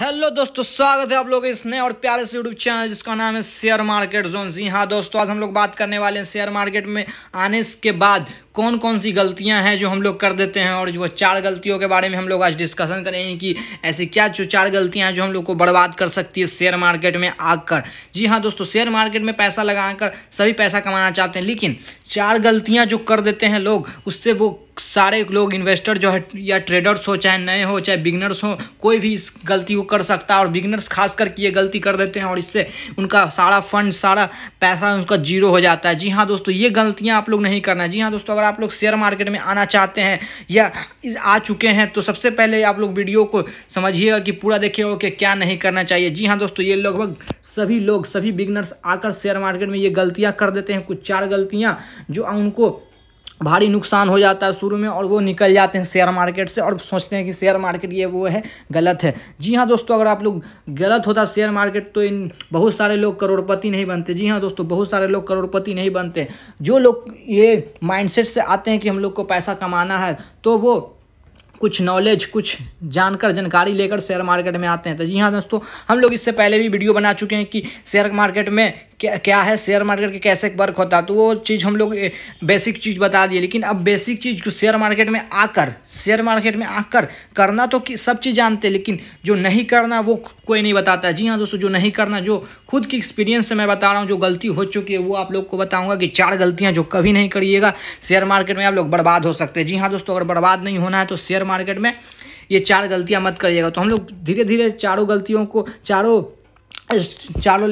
Hello दोस्तों स्वागत है आप लोग इस नए और प्यारे से यूट्यूब चैनल जिसका नाम है शेयर मार्केट जोन जी हाँ दोस्तों आज हम लोग बात करने वाले हैं शेयर मार्केट में आने के बाद कौन कौन सी गलतियां हैं जो हम लोग कर देते हैं और जो चार गलतियों के बारे में हम लोग आज डिस्कशन करेंगे कि ऐसी क्या जो चार गलतियां हैं जो हम लोग को बर्बाद कर सकती है शेयर मार्केट में आकर जी हाँ दोस्तों शेयर मार्केट में पैसा लगाकर सभी पैसा कमाना चाहते हैं लेकिन चार गलतियाँ जो कर देते हैं लोग उससे वो सारे लोग इन्वेस्टर जो है या ट्रेडर्स हो चाहे नए हो चाहे बिगनर्स हो कोई भी इस गलती को कर सकता है और बिगनर्स खास करके ये गलती कर देते हैं और इससे उनका सारा फंड सारा पैसा उनका जीरो हो जाता है जी हाँ दोस्तों ये गलतियाँ आप लोग नहीं करना जी हाँ दोस्तों अगर आप लोग शेयर मार्केट में आना चाहते हैं या आ चुके हैं तो सबसे पहले आप लोग वीडियो को समझिएगा कि पूरा देखिएगा कि क्या नहीं करना चाहिए जी हाँ दोस्तों ये लगभग सभी लोग सभी बिगनर्स आकर शेयर मार्केट में ये गलतियाँ कर देते हैं कुछ चार गलतियाँ जो उनको भारी नुकसान हो जाता है शुरू में और वो निकल जाते हैं शेयर मार्केट से और सोचते हैं कि शेयर मार्केट ये वो है गलत है जी हाँ दोस्तों अगर आप लोग गलत होता शेयर मार्केट तो इन बहुत सारे लोग करोड़पति नहीं बनते जी हाँ दोस्तों बहुत सारे लोग करोड़पति नहीं बनते जो लोग ये माइंडसेट से आते हैं कि हम लोग को पैसा कमाना है तो वो कुछ नॉलेज कुछ जानकर जानकारी लेकर शेयर मार्केट में आते हैं तो जी हाँ दोस्तों हम लोग इससे पहले भी वीडियो बना चुके हैं कि शेयर मार्केट में क्या क्या है शेयर मार्केट के कैसे वर्क होता है तो वो चीज़ हम लोग बेसिक चीज़ बता दिए लेकिन अब बेसिक चीज़ को शेयर मार्केट में आकर शेयर मार्केट में आकर करना तो सब चीज़ जानते लेकिन जो नहीं करना वो कोई नहीं बताता जी हाँ दोस्तों जो नहीं करना जो खुद की एक्सपीरियंस से मैं बता रहा हूँ जो गलती हो चुकी है वो आप लोग को बताऊँगा कि चार गलतियाँ जो कभी नहीं करिएगा शेयर मार्केट में आप लोग बर्बाद हो सकते हैं जी हाँ दोस्तों अगर बर्बाद नहीं होना है तो शेयर मार्केट में ये चार गलतियाँ मत करिएगा तो हम लोग धीरे धीरे चारों गलतियों को चारों चारों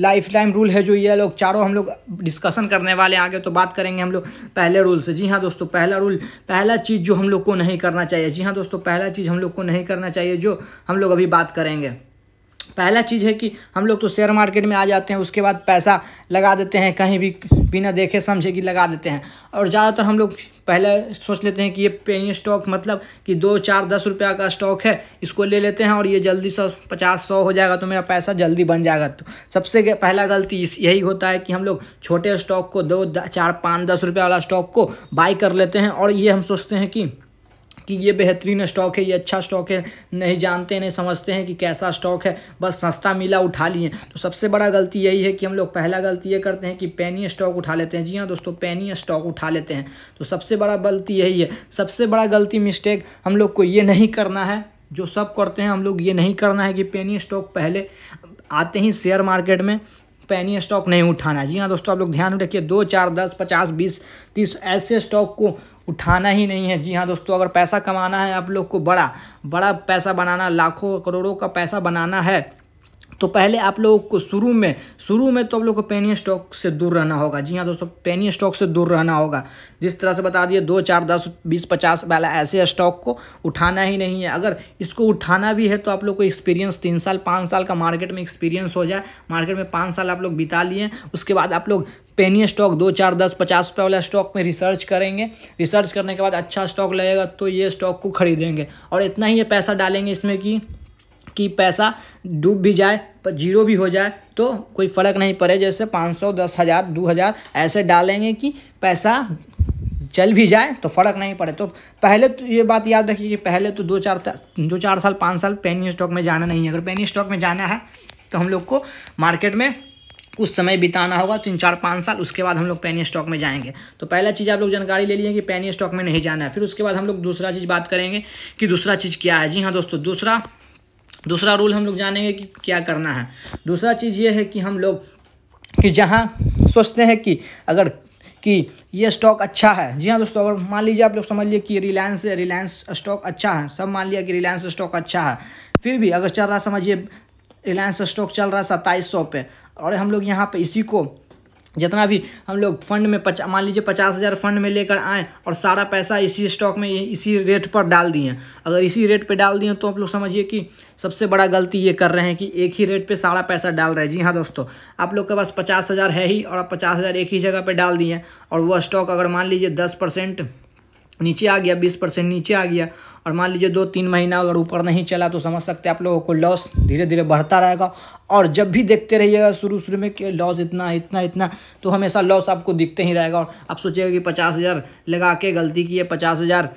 लाइफ टाइम रूल है जो ये लोग चारों हम लोग डिस्कशन करने वाले आगे तो बात करेंगे हम लोग पहले रूल से जी हाँ दोस्तों पहला रूल पहला चीज़ जो हम लोग को नहीं करना चाहिए जी हाँ दोस्तों पहला चीज़ हम लोग को नहीं करना चाहिए जो हम लोग अभी बात करेंगे पहला चीज़ है कि हम लोग तो शेयर मार्केट में आ जाते हैं उसके बाद पैसा लगा देते हैं कहीं भी बिना देखे समझे कि लगा देते हैं और ज़्यादातर हम लोग पहले सोच लेते हैं कि ये पेनी स्टॉक मतलब कि दो चार दस रुपया का स्टॉक है इसको ले लेते हैं और ये जल्दी सौ पचास सौ हो जाएगा तो मेरा पैसा जल्दी बन जाएगा तो सबसे पहला गलती यही होता है कि हम लोग छोटे स्टॉक को दो चार पाँच दस रुपये वाला स्टॉक को बाई कर लेते हैं और ये हम सोचते हैं कि कि ये बेहतरीन स्टॉक है ये अच्छा स्टॉक है नहीं जानते नहीं समझते हैं कि कैसा स्टॉक है बस सस्ता मिला उठा लिए तो सबसे बड़ा गलती यही है कि हम लोग पहला गलती ये करते हैं कि पैनी स्टॉक उठा लेते हैं जी हाँ दोस्तों पैनी स्टॉक उठा लेते हैं तो सबसे बड़ा गलती यही है सबसे बड़ा गलती मिस्टेक हम लोग को ये नहीं करना है जो सब करते हैं हम लोग ये नहीं करना है कि पेनी स्टॉक पहले आते ही शेयर मार्केट में पैनी स्टॉक नहीं उठाना जी हाँ दोस्तों आप लोग ध्यान रखिए दो चार दस पचास बीस तीस ऐसे स्टॉक को उठाना ही नहीं है जी हाँ दोस्तों अगर पैसा कमाना है आप लोग को बड़ा बड़ा पैसा बनाना लाखों करोड़ों का पैसा बनाना है तो पहले आप लोगों को शुरू में शुरू में तो आप लोगों को पेनी स्टॉक से दूर रहना होगा जी हाँ दोस्तों पेनी स्टॉक से दूर रहना होगा जिस तरह से बता दिए दो चार दस बीस पचास वाला ऐसे स्टॉक को उठाना ही नहीं है अगर इसको उठाना भी है तो आप लोग को एक्सपीरियंस तीन साल पाँच साल का मार्केट में एक्सपीरियंस हो जाए मार्केट में पाँच साल आप लोग बिता लिए उसके बाद आप लोग पेनी स्टॉक दो चार दस पचास रुपये वाला स्टॉक में रिसर्च करेंगे रिसर्च करने के बाद अच्छा स्टॉक लगेगा तो ये स्टॉक को खरीदेंगे और इतना ही ये पैसा डालेंगे इसमें कि कि पैसा डूब भी जाए पर जीरो भी हो जाए तो कोई फ़र्क नहीं पड़े जैसे पाँच सौ दस हज़ार दो हज़ार ऐसे डालेंगे कि पैसा चल भी जाए तो फ़र्क नहीं पड़े तो पहले तो ये बात याद रखिए कि पहले तो दो चार दो चार साल पाँच साल पेनी स्टॉक में जाना नहीं है अगर पेनी स्टॉक में जाना है तो हम लोग को मार्केट में कुछ समय बिताना होगा तीन चार पाँच साल उसके बाद हम लोग पैनी स्टॉक में जाएंगे तो पहला चीज़ आप लोग जानकारी ले लिए कि पैनी स्टॉक में नहीं जाना है फिर उसके बाद हम लोग दूसरा चीज़ बात करेंगे कि दूसरा चीज़ क्या है जी हाँ दोस्तों दूसरा दूसरा रूल हम लोग जानेंगे कि क्या करना है दूसरा चीज़ ये है कि हम लोग कि जहाँ सोचते हैं कि अगर कि ये स्टॉक अच्छा है जी हाँ दोस्तों अगर मान लीजिए आप लोग समझ लिए कि रिलायंस रिलायंस स्टॉक अच्छा है सब मान लिया कि रिलायंस स्टॉक अच्छा है फिर भी अगर चल रहा समझिए रिलायंस स्टॉक चल रहा है सत्ताईस सौ पे और हम लोग यहाँ पे इसी को जितना भी हम लोग फंड में पचा मान लीजिए पचास हज़ार फंड में लेकर आएँ और सारा पैसा इसी स्टॉक में इसी रेट पर डाल दिए अगर इसी रेट पे डाल दिए तो आप लोग समझिए कि सबसे बड़ा गलती ये कर रहे हैं कि एक ही रेट पे सारा पैसा डाल रहे हैं जी हाँ दोस्तों आप लोग के पास पचास हज़ार है ही और आप पचास हज़ार एक ही जगह पर डाल दिए और वह स्टॉक अगर मान लीजिए दस परसेंट नीचे आ गया बीस परसेंट नीचे आ गया और मान लीजिए दो तीन महीना अगर ऊपर नहीं चला तो समझ सकते आप लोगों को लॉस धीरे धीरे बढ़ता रहेगा और जब भी देखते रहिएगा शुरू शुरू में कि लॉस इतना इतना इतना तो हमेशा लॉस आपको दिखते ही रहेगा और आप सोचिएगा कि पचास हज़ार लगा के गलती की है पचास हज़ार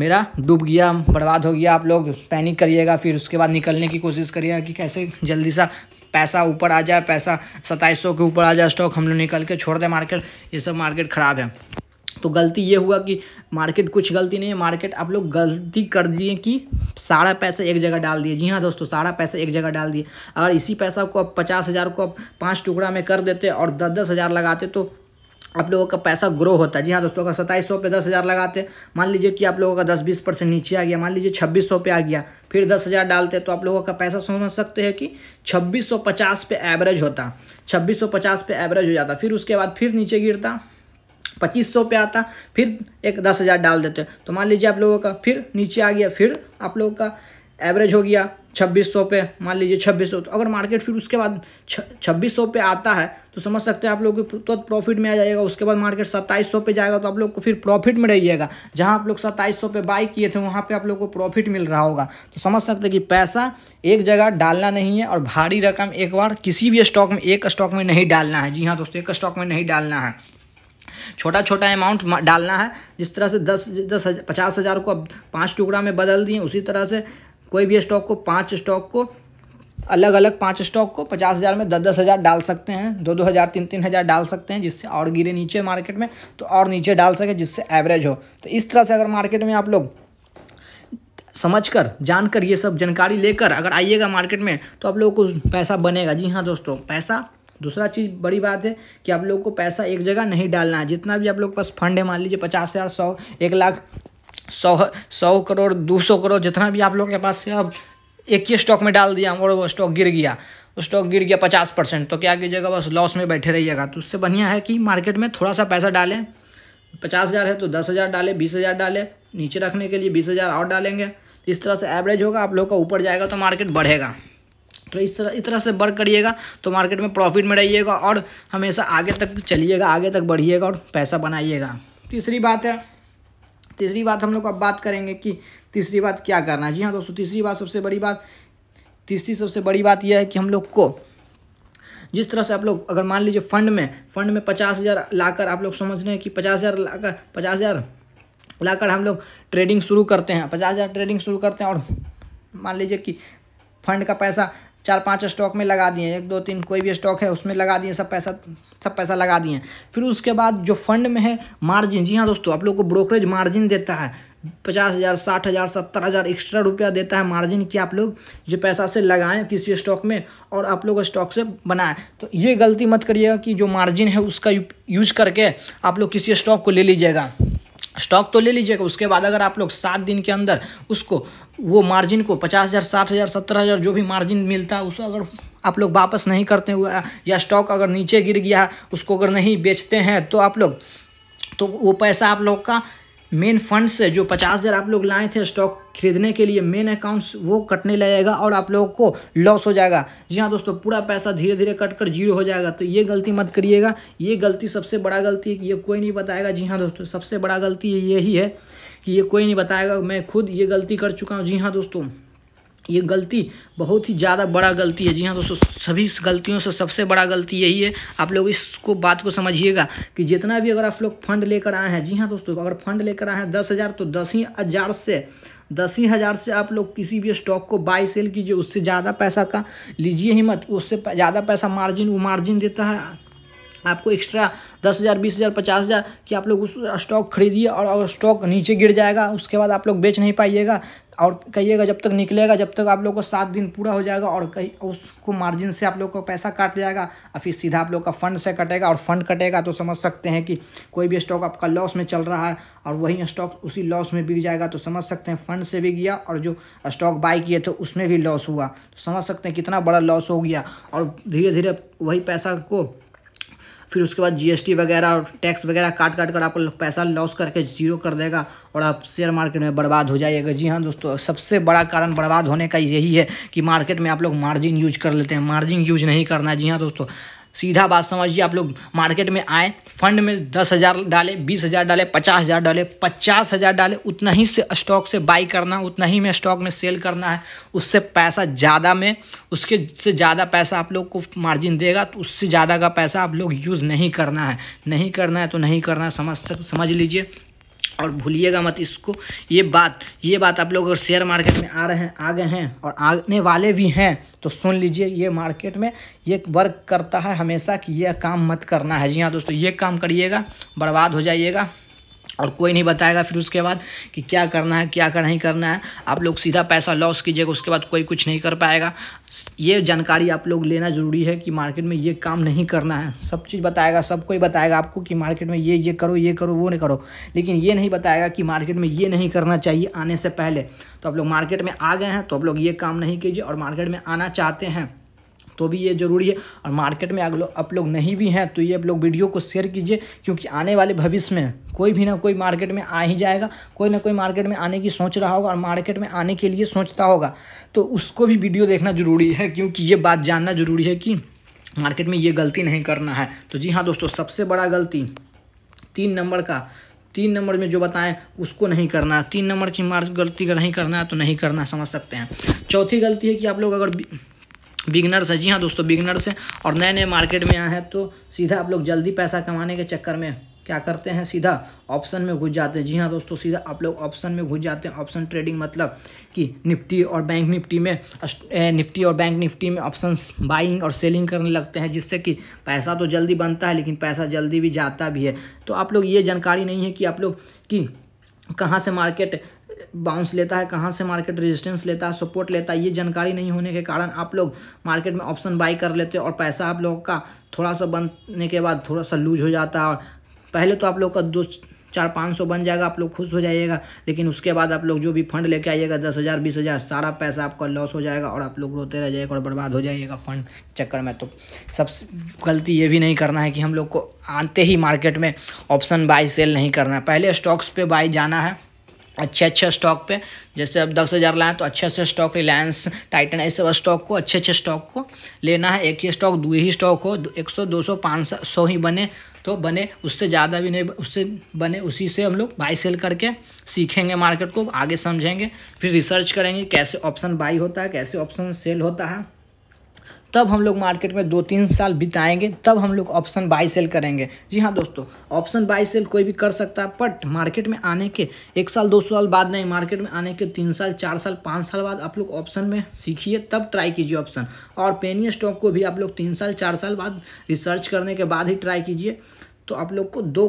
मेरा डूब गया बर्बाद हो गया आप लोग पैनिक करिएगा फिर उसके बाद निकलने की कोशिश करिएगा कि कैसे जल्दी सा पैसा ऊपर आ जाए पैसा सत्ताईस के ऊपर आ जाए स्टॉक हम लोग निकल के छोड़ दें मार्केट ये सब मार्केट ख़राब है तो गलती ये हुआ कि मार्केट कुछ गलती नहीं है मार्केट आप लोग गलती कर दिए कि सारा पैसा एक जगह डाल दिए जी हाँ दोस्तों सारा पैसा एक जगह डाल दिए अगर इसी पैसा को आप पचास हज़ार को आप पाँच टुकड़ा में कर देते और दस दस हज़ार लगाते तो आप लोगों का पैसा ग्रो होता है जी हाँ दोस्तों अगर सत्ताईस सौ पे दस हज़ार लगाते मान लीजिए कि आप लोगों का दस बीस परसेंट नीचे आ गया मान लीजिए छब्बीस सौ पे आ गया फिर दस हज़ार डालते तो आप लोगों का पैसा समझ सकते हैं कि छब्बीस सौ पचास पे एवरेज होता छब्बीस सौ पचास पे एवरेज हो जाता फिर उसके बाद फिर नीचे गिरता पच्चीस सौ पे आता फिर एक दस हज़ार डाल देते तो मान लीजिए आप लोगों का फिर नीचे आ गया फिर आप लोगों का एवरेज हो गया छब्बीस सौ पे मान लीजिए छब्बीस सौ तो अगर मार्केट फिर उसके बाद छब्बीस सौ पे आता है तो समझ सकते हैं आप लोग तुरंत तो प्रॉफिट में आ जाएगा उसके बाद मार्केट सत्ताईस सौ पे जाएगा तो आप लोग को फिर प्रॉफिट में रहिएगा जहां आप लोग सत्ताईस सौ पे बाई किए थे वहां पे आप लोग को प्रॉफिट मिल रहा होगा तो समझ सकते हैं कि पैसा एक जगह डालना नहीं है और भारी रकम एक बार किसी भी स्टॉक में एक स्टॉक में नहीं डालना है जी हाँ दोस्तों एक स्टॉक में नहीं डालना है छोटा छोटा अमाउंट डालना है जिस तरह से दस दस हज़ार पचास हज़ार को अब पाँच टुकड़ा में बदल दिए उसी तरह से कोई भी स्टॉक को पाँच स्टॉक को अलग अलग पाँच स्टॉक को पचास हज़ार में दस दस हज़ार डाल सकते हैं दो दो हज़ार तीन तीन हज़ार डाल सकते हैं जिससे और गिरे नीचे मार्केट में तो और नीचे डाल सके जिससे एवरेज हो तो इस तरह से अगर मार्केट में आप लोग समझकर जानकर ये सब जानकारी लेकर अगर आइएगा मार्केट में तो आप लोगों को पैसा बनेगा जी हाँ दोस्तों पैसा दूसरा चीज़ बड़ी बात है कि आप लोग को पैसा एक जगह नहीं डालना है जितना भी आप लोग पास फंड है मान लीजिए पचास हज़ार सौ एक लाख सौ सौ करोड़ दो सौ करोड़ जितना भी आप लोग के पास है अब एक ही स्टॉक में डाल दिया और वो स्टॉक गिर गया स्टॉक गिर गया पचास परसेंट तो क्या कीजिएगा बस लॉस में बैठे रहिएगा तो उससे बढ़िया है कि मार्केट में थोड़ा सा पैसा डालें पचास हज़ार है तो दस हज़ार डालें बीस हज़ार डालें नीचे रखने के लिए बीस हज़ार और डालेंगे इस तरह से एवरेज होगा आप लोग का ऊपर जाएगा तो मार्केट बढ़ेगा तो इस तरह इस तरह से वर्क करिएगा तो मार्केट में प्रॉफिट में रहिएगा और हमेशा आगे तक चलिएगा आगे तक बढ़िएगा और पैसा बनाइएगा तीसरी बात है तीसरी बात हम लोग अब बात करेंगे कि तीसरी बात क्या करना है जी हाँ दोस्तों तीसरी बात सबसे बड़ी बात तीसरी सबसे बड़ी बात यह है कि हम लोग को जिस तरह से आप लोग अगर मान लीजिए फंड में फंड में पचास हज़ार लाकर आप लोग समझ रहे हैं कि पचास हज़ार लाकर पचास हज़ार लाकर हम लोग ट्रेडिंग शुरू करते हैं पचास हज़ार ट्रेडिंग शुरू करते हैं और मान लीजिए कि फंड का पैसा चार पांच स्टॉक में लगा दिए एक दो तीन कोई भी स्टॉक है उसमें लगा दिए सब पैसा सब पैसा लगा दिए फिर उसके बाद जो फंड में है मार्जिन जी हाँ दोस्तों आप लोग को ब्रोकरेज मार्जिन देता है पचास हज़ार साठ हज़ार सत्तर हज़ार एक्स्ट्रा रुपया देता है मार्जिन कि आप लोग ये पैसा से लगाएं किसी स्टॉक में और आप लोग स्टॉक से बनाएं तो ये गलती मत करिएगा कि जो मार्जिन है उसका यूज करके आप लोग किसी स्टॉक को ले लीजिएगा स्टॉक तो ले लीजिएगा उसके बाद अगर आप लोग सात दिन के अंदर उसको वो मार्जिन को पचास हज़ार साठ हज़ार सत्तर हज़ार जो भी मार्जिन मिलता है उसको अगर आप लोग वापस नहीं करते हुए या स्टॉक अगर नीचे गिर गया उसको अगर नहीं बेचते हैं तो आप लोग तो वो पैसा आप लोग का मेन फंड्स है जो पचास हज़ार आप लोग लाए थे स्टॉक खरीदने के लिए मेन अकाउंट्स वो कटने लगेगा और आप लोगों को लॉस हो जाएगा जी हाँ दोस्तों पूरा पैसा धीरे धीरे कट कर जीरो हो जाएगा तो ये गलती मत करिएगा ये गलती सबसे बड़ा गलती है ये कोई नहीं बताएगा जी हाँ दोस्तों सबसे बड़ा गलती यही है कि ये कोई नहीं बताएगा मैं खुद ये गलती कर चुका हूँ जी हाँ दोस्तों ये गलती बहुत ही ज़्यादा बड़ा गलती है जी हाँ दोस्तों सभी गलतियों से सबसे बड़ा गलती यही है आप लोग इसको बात को समझिएगा कि जितना भी अगर आप लोग फंड लेकर आए हैं जी हाँ दोस्तों अगर फंड लेकर आए हैं दस हज़ार तो दस ही हज़ार से दस ही हज़ार से आप लोग किसी भी स्टॉक को बाई सेल कीजिए उससे ज़्यादा पैसा का लीजिए हिम्मत उससे ज़्यादा पैसा मार्जिन वो मार्जिन देता है आपको एक्स्ट्रा दस हज़ार बीस हज़ार पचास हज़ार कि आप लोग उस स्टॉक खरीदिए और स्टॉक नीचे गिर जाएगा उसके बाद आप लोग बेच नहीं पाइएगा और कहिएगा जब तक निकलेगा जब तक आप लोग को सात दिन पूरा हो जाएगा और कहीं उसको मार्जिन से आप लोग का पैसा काट जाएगा और फिर सीधा आप लोग का फंड से कटेगा और फंड कटेगा तो समझ सकते हैं कि कोई भी स्टॉक आपका लॉस में चल रहा है और वही स्टॉक उसी लॉस में बिक जाएगा तो समझ सकते हैं फंड से भी गया और जो स्टॉक बाई किए थे उसमें भी लॉस हुआ तो समझ सकते हैं कितना बड़ा लॉस हो गया और धीरे धीरे वही पैसा को फिर उसके बाद जीएसटी वगैरह और टैक्स वगैरह काट काट कर आपको पैसा लॉस करके जीरो कर देगा और आप शेयर मार्केट में बर्बाद हो जाइएगा जी हाँ दोस्तों सबसे बड़ा कारण बर्बाद होने का यही है कि मार्केट में आप लोग मार्जिन यूज कर लेते हैं मार्जिन यूज नहीं करना है जी हाँ दोस्तों सीधा बात समझिए आप लोग मार्केट में आए फंड में दस हज़ार डाले बीस हज़ार डाले पचास हज़ार डाले पचास हज़ार डाले उतना ही से स्टॉक से बाई करना उतना ही में स्टॉक में सेल करना है उससे पैसा ज़्यादा में उसके से ज़्यादा पैसा आप लोग को मार्जिन देगा तो उससे ज़्यादा का पैसा आप लोग यूज़ नहीं करना है नहीं करना है तो नहीं करना है समझ समझ लीजिए और भूलिएगा मत इसको ये बात ये बात आप लोग अगर शेयर मार्केट में आ रहे हैं आ गए हैं और आने वाले भी हैं तो सुन लीजिए ये मार्केट में ये वर्क करता है हमेशा कि यह काम मत करना है जी हाँ दोस्तों ये काम करिएगा बर्बाद हो जाइएगा और कोई नहीं बताएगा फिर उसके बाद कि क्या करना है क्या कर नहीं करना है आप लोग सीधा पैसा लॉस कीजिएगा उसके बाद कोई कुछ नहीं कर पाएगा ये जानकारी आप लोग लेना ज़रूरी है कि मार्केट में ये काम नहीं करना है सब चीज़ बताएगा सब कोई बताएगा आपको कि मार्केट में ये ये करो ये करो वो नहीं करो लेकिन ये नहीं बताएगा कि मार्केट में ये नहीं करना चाहिए आने से पहले तो आप लोग मार्केट में आ गए हैं तो आप लोग ये काम नहीं कीजिए और मार्केट में आना चाहते हैं तो भी ये ज़रूरी है और मार्केट में अगर आप लोग नहीं भी हैं तो ये आप लोग वीडियो को शेयर कीजिए क्योंकि आने वाले भविष्य में कोई भी ना कोई मार्केट में आ ही जाएगा कोई ना कोई मार्केट में आने की सोच रहा होगा और मार्केट में आने के लिए सोचता होगा तो उसको भी वीडियो देखना ज़रूरी है क्योंकि ये बात जानना ज़रूरी है कि मार्केट में ये गलती नहीं करना है तो जी हाँ दोस्तों सबसे बड़ा गलती तीन नंबर का तीन नंबर में जो बताएं उसको नहीं करना तीन नंबर की मार्क गलती का नहीं करना है तो नहीं करना समझ सकते हैं चौथी गलती है कि आप लोग अगर बिगनर्स है जी हाँ दोस्तों बिगनर्स है और नए नए मार्केट में आए हैं तो सीधा आप लोग जल्दी पैसा कमाने के चक्कर में क्या करते हैं सीधा ऑप्शन में घुस जाते हैं जी हाँ दोस्तों सीधा आप लोग ऑप्शन में घुस जाते हैं ऑप्शन ट्रेडिंग मतलब कि निफ्टी और बैंक निफ्टी में निफ्टी और बैंक निफ्टी में ऑप्शन बाइंग और सेलिंग करने लगते हैं जिससे कि पैसा तो जल्दी बनता है लेकिन पैसा जल्दी भी जाता भी है तो आप लोग ये जानकारी नहीं है कि आप लोग कि कहाँ से मार्केट बाउंस लेता है कहाँ से मार्केट रेजिस्टेंस लेता है सपोर्ट लेता है ये जानकारी नहीं होने के कारण आप लोग मार्केट में ऑप्शन बाई कर लेते हैं और पैसा आप लोगों का थोड़ा सा बनने के बाद थोड़ा सा लूज हो जाता है और पहले तो आप लोग का दो चार पाँच सौ बन जाएगा आप लोग खुश हो जाइएगा लेकिन उसके बाद आप लोग जो भी फंड लेके आइएगा दस हज़ार बीस हज़ार सारा पैसा आपका लॉस हो जाएगा और आप लोग रोते रह जाएगा और बर्बाद हो जाइएगा फंड चक्कर में तो सबसे गलती ये भी नहीं करना है कि हम लोग को आते ही मार्केट में ऑप्शन बाई सेल नहीं करना है पहले स्टॉक्स पर बाई जाना है अच्छे अच्छे स्टॉक पे जैसे अब दस हज़ार लाएँ तो अच्छे अच्छे स्टॉक रिलायंस टाइटन ऐसे स्टॉक को अच्छे अच्छे स्टॉक को लेना है एक ही स्टॉक दो ही स्टॉक हो एक सौ दो सौ पाँच सौ सौ ही बने तो बने उससे ज़्यादा भी नहीं उससे बने उसी से हम लोग बाई सेल करके सीखेंगे मार्केट को आगे समझेंगे फिर रिसर्च करेंगे कैसे ऑप्शन बाई होता है कैसे ऑप्शन सेल होता है तब हम लोग मार्केट में दो तीन साल बिताएंगे तब हम लोग ऑप्शन बाई सेल करेंगे जी हाँ दोस्तों ऑप्शन बाई सेल कोई भी कर सकता है बट मार्केट में आने के एक साल दो साल बाद नहीं मार्केट में आने के तीन साल चार साल पाँच साल बाद आप लोग ऑप्शन में सीखिए तब ट्राई कीजिए ऑप्शन और पेनी स्टॉक को भी आप लोग तीन साल चार साल बाद रिसर्च करने के बाद ही ट्राई कीजिए तो आप लोग को दो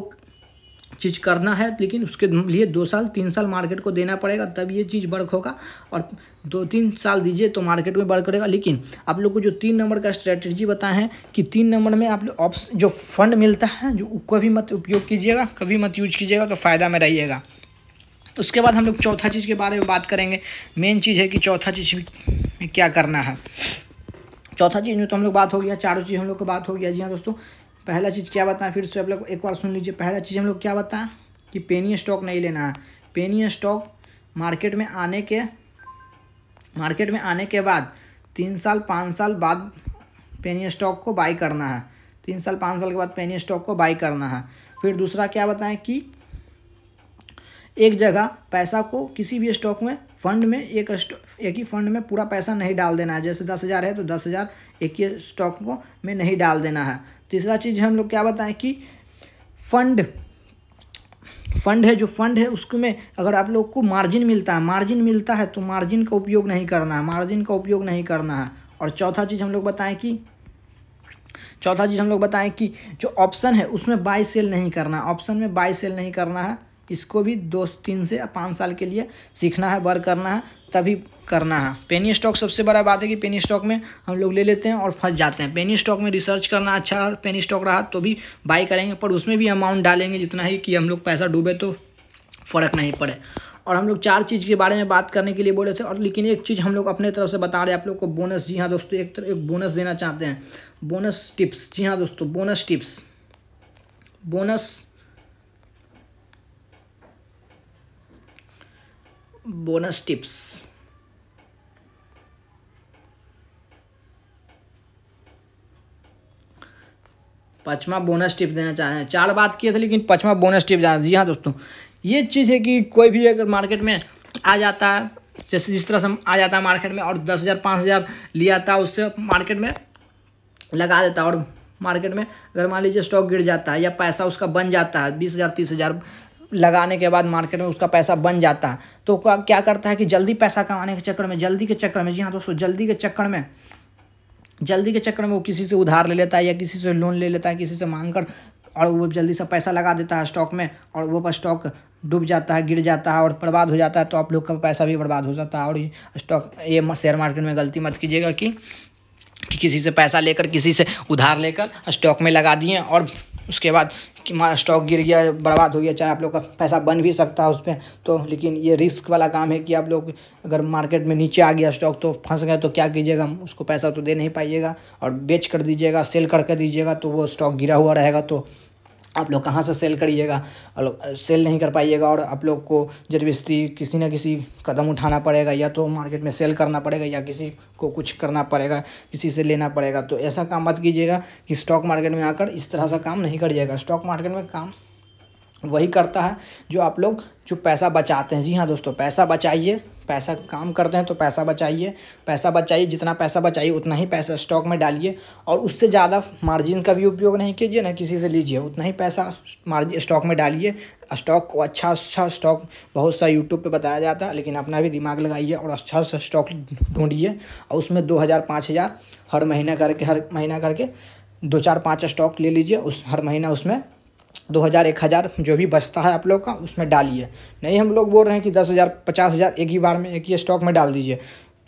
चीज़ करना है लेकिन उसके लिए दो साल तीन साल मार्केट को देना पड़ेगा तब ये चीज़ वर्क होगा और दो तीन साल दीजिए तो मार्केट में वर्क करेगा लेकिन आप लोग को जो तीन नंबर का स्ट्रेटजी बताए हैं कि तीन नंबर में आप लोग ऑप्स जो फंड मिलता है जो कभी मत उपयोग कीजिएगा कभी मत यूज कीजिएगा तो फ़ायदा में रहिएगा उसके बाद हम लोग चौथा चीज़ के बारे में बात करेंगे मेन चीज़ है कि चौथा चीज़ क्या करना है चौथा चीज़ में तो हम लोग बात हो गया चारों चीज़ हम लोग को बात हो गया जी हाँ दोस्तों पहला चीज़ क्या बताएं फिर से आप लोग एक बार सुन लीजिए पहला चीज़ हम लोग क्या बताएं कि पेनी स्टॉक नहीं लेना है पेनी स्टॉक मार्केट में आने के मार्केट में आने के बाद तीन साल पाँच साल बाद पेनी स्टॉक को बाई करना है तीन साल पाँच साल के बाद पेनी स्टॉक को बाई करना है फिर दूसरा क्या बताएं कि एक जगह पैसा को किसी भी स्टॉक में फंड में एक एक ही फंड में पूरा पैसा नहीं डाल देना है जैसे दस हज़ार है तो दस हज़ार एक ही स्टॉक को में नहीं डाल देना है तीसरा चीज़ हम लोग क्या बताएं कि फंड फंड है जो फंड है उसमें अगर आप लोग को मार्जिन मिलता है मार्जिन मिलता है तो मार्जिन का उपयोग नहीं करना है मार्जिन का उपयोग नहीं करना है और चौथा चीज़ हम लोग बताएं कि चौथा चीज़ हम लोग बताएं कि जो ऑप्शन है उसमें बाई सेल नहीं करना है ऑप्शन में बाई सेल नहीं करना है इसको भी दो तीन से पाँच साल के लिए सीखना है वर्क करना है तभी करना है पेनी स्टॉक सबसे बड़ा बात है कि पेनी स्टॉक में हम लोग ले लेते हैं और फंस जाते हैं पेनी स्टॉक में रिसर्च करना अच्छा और पेनी स्टॉक रहा तो भी बाई करेंगे पर उसमें भी अमाउंट डालेंगे जितना ही कि हम लोग पैसा डूबे तो फ़र्क नहीं पड़े और हम लोग चार चीज़ के बारे में बात करने के लिए बोले थे और लेकिन एक चीज़ हम लोग अपने तरफ से बता रहे हैं आप लोग को बोनस जी हाँ दोस्तों एक तरफ एक बोनस देना चाहते हैं बोनस टिप्स जी हाँ दोस्तों bonus tips bonus bonus tips पाँचवा बोनस टिप देना चाह रहे हैं चार बात किए थे लेकिन पचमा बोनस टिप जाना जी हाँ दोस्तों ये चीज़ है कि कोई भी अगर मार्केट में आ जाता है जैसे जिस तरह से आ जाता है मार्केट में और दस हज़ार पाँच हज़ार लिया था उससे मार्केट में लगा देता और मार्केट में अगर मान लीजिए स्टॉक गिर जाता है या पैसा उसका बन जाता है बीस हज़ार तीस हज़ार लगाने के बाद मार्केट में उसका पैसा बन जाता है तो क्या करता है कि जल्दी पैसा कमाने के चक्कर में जल्दी के चक्कर में जी हाँ दोस्तों जल्दी के चक्कर में जल्दी के चक्कर में वो किसी से उधार ले लेता है या किसी से लोन ले लेता है किसी से मांग कर और वो जल्दी से पैसा लगा देता है स्टॉक में और वो स्टॉक डूब जाता है गिर जाता है और बर्बाद हो जाता है तो आप लोग का पैसा भी बर्बाद हो जाता है और स्टॉक ये शेयर मार्केट में गलती मत कीजिएगा कि कि किसी से पैसा लेकर किसी से उधार लेकर स्टॉक में लगा दिए और उसके बाद स्टॉक गिर गया बर्बाद हो गया चाहे आप लोग का पैसा बन भी सकता है उस पर तो लेकिन ये रिस्क वाला काम है कि आप लोग अगर मार्केट में नीचे आ गया स्टॉक तो फंस गए तो क्या कीजिएगा उसको पैसा तो दे नहीं पाइएगा और बेच कर दीजिएगा सेल कर कर दीजिएगा तो वो स्टॉक गिरा हुआ रहेगा तो आप लोग कहाँ से सेल करिएगा सेल नहीं कर पाइएगा और आप लोग को जरबिस्ती किसी न किसी कदम उठाना पड़ेगा या तो मार्केट में सेल करना पड़ेगा या किसी को कुछ करना पड़ेगा किसी से लेना पड़ेगा तो ऐसा काम मत कीजिएगा कि स्टॉक मार्केट में आकर इस तरह सा काम नहीं करिएगा स्टॉक मार्केट में काम वही करता है जो आप लोग जो पैसा बचाते हैं जी हाँ दोस्तों पैसा बचाइए पैसा काम करते हैं तो पैसा बचाइए पैसा बचाइए जितना पैसा बचाइए उतना ही पैसा स्टॉक में डालिए और उससे ज़्यादा मार्जिन का भी उपयोग नहीं कीजिए ना किसी से लीजिए उतना ही पैसा मार्जिन स्टॉक में डालिए स्टॉक को अच्छा अच्छा स्टॉक बहुत सा यूट्यूब पे बताया जाता है लेकिन अपना भी दिमाग लगाइए और अच्छा सा स्टॉक ढूँढिए और उसमें दो हज़ार पाँच हज़ार हर महीना करके हर महीना करके दो चार पाँच स्टॉक ले लीजिए उस हर महीना उसमें दो हज़ार एक हज़ार जो भी बचता है आप लोग का उसमें डालिए नहीं हम लोग बोल रहे हैं कि दस हज़ार पचास हज़ार एक ही बार में एक ही स्टॉक में डाल दीजिए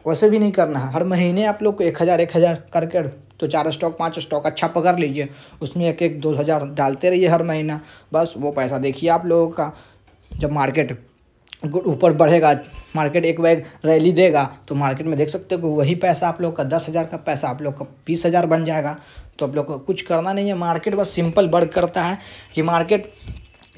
वैसे भी नहीं करना है हर महीने आप लोग को एक हज़ार एक हज़ार करके तो चार स्टॉक पांच स्टॉक अच्छा पकड़ लीजिए उसमें एक एक दो हज़ार डालते रहिए हर महीना बस वो पैसा देखिए आप लोगों का जब मार्केट ऊपर बढ़ेगा मार्केट एक बैग रैली देगा तो मार्केट में देख सकते हो वही पैसा आप लोग का दस हज़ार का पैसा आप लोग का बीस हज़ार बन जाएगा तो आप लोग को कुछ करना नहीं है मार्केट बस सिंपल वर्क करता है कि मार्केट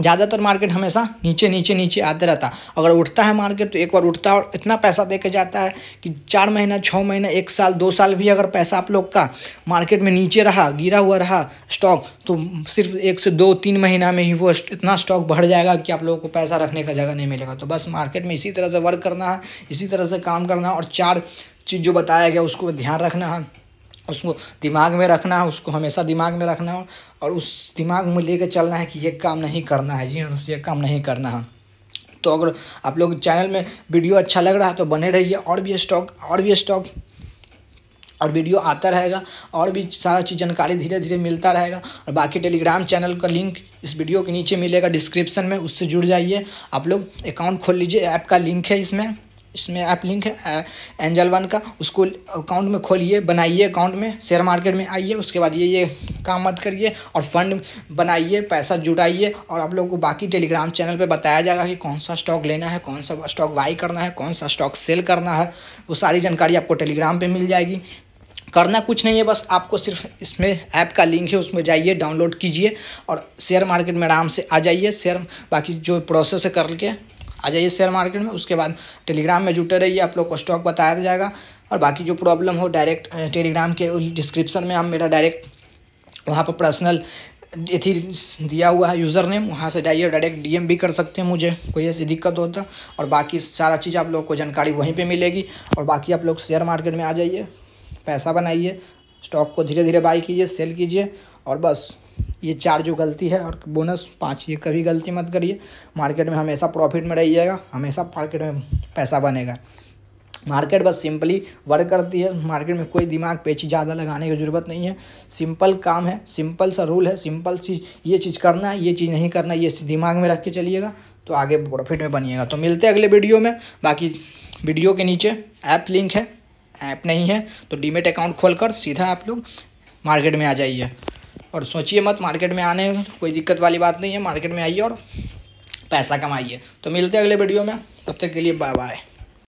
ज़्यादातर मार्केट हमेशा नीचे नीचे नीचे आते रहता अगर उठता है मार्केट तो एक बार उठता है और इतना पैसा दे के जाता है कि चार महीना छः महीना एक साल दो साल भी अगर पैसा आप लोग का मार्केट में नीचे रहा गिरा हुआ रहा स्टॉक तो सिर्फ एक से दो तीन महीना में ही वो इतना स्टॉक बढ़ जाएगा कि आप लोगों को पैसा रखने का जगह नहीं मिलेगा तो बस मार्केट में इसी तरह से वर्क करना है इसी तरह से काम करना है और चार चीज़ जो बताया गया उसको ध्यान रखना है उसको दिमाग में रखना है उसको हमेशा दिमाग में रखना है और उस दिमाग में लेकर चलना है कि ये काम नहीं करना है जी हाँ ये काम नहीं करना है तो अगर आप लोग चैनल में वीडियो अच्छा लग रहा है तो बने रहिए और भी स्टॉक और भी स्टॉक और वीडियो आता रहेगा और भी सारा चीज़ जानकारी धीरे धीरे मिलता रहेगा और बाकी टेलीग्राम चैनल का लिंक इस वीडियो के नीचे मिलेगा डिस्क्रिप्शन में उससे जुड़ जाइए आप लोग अकाउंट खोल लीजिए ऐप का लिंक है इसमें इसमें ऐप लिंक है एंजल वन का उसको अकाउंट में खोलिए बनाइए अकाउंट में शेयर मार्केट में आइए उसके बाद ये ये काम मत करिए और फंड बनाइए पैसा जुटाइए और आप लोगों को बाकी टेलीग्राम चैनल पे बताया जाएगा कि कौन सा स्टॉक लेना है कौन सा स्टॉक बाई करना है कौन सा स्टॉक सेल करना है वो सारी जानकारी आपको टेलीग्राम पर मिल जाएगी करना कुछ नहीं है बस आपको सिर्फ इसमें ऐप का लिंक है उसमें जाइए डाउनलोड कीजिए और शेयर मार्केट में आराम से आ जाइए शेयर बाकी जो प्रोसेस है करके आ जाइए शेयर मार्केट में उसके बाद टेलीग्राम में जुटे रहिए आप लोग को स्टॉक बताया तो जाएगा और बाकी जो प्रॉब्लम हो डायरेक्ट टेलीग्राम के डिस्क्रिप्शन में हम मेरा डायरेक्ट वहाँ पर पर्सनल यथी दिया हुआ है यूज़र नेम वहाँ से जाइए डायरेक्ट डीएम भी कर सकते हैं मुझे कोई ऐसी दिक्कत होता तो। और बाकी सारा चीज़ आप लोग को जानकारी वहीं पे मिलेगी और बाकी आप लोग शेयर मार्केट में आ जाइए पैसा बनाइए स्टॉक को धीरे धीरे बाई कीजिए सेल कीजिए और बस ये चार जो गलती है और बोनस पाँच ये कभी गलती मत करिए मार्केट में हमेशा प्रॉफिट में रहिएगा हमेशा मार्केट में पैसा बनेगा मार्केट बस सिंपली वर्क करती है मार्केट में कोई दिमाग पेची ज़्यादा लगाने की ज़रूरत नहीं है सिंपल काम है सिंपल सा रूल है सिंपल सी ये चीज़ करना है ये चीज़ नहीं करना ये दिमाग में रख के चलिएगा तो आगे प्रॉफिट में बनिएगा तो मिलते हैं अगले वीडियो में बाकी वीडियो के नीचे ऐप लिंक है ऐप नहीं है तो डीमेट अकाउंट खोल सीधा आप लोग मार्केट में आ जाइए और सोचिए मत मार्केट में आने कोई दिक्कत वाली बात नहीं है मार्केट में आइए और पैसा कमाइए तो मिलते हैं अगले वीडियो में तब तक के लिए बाय बाय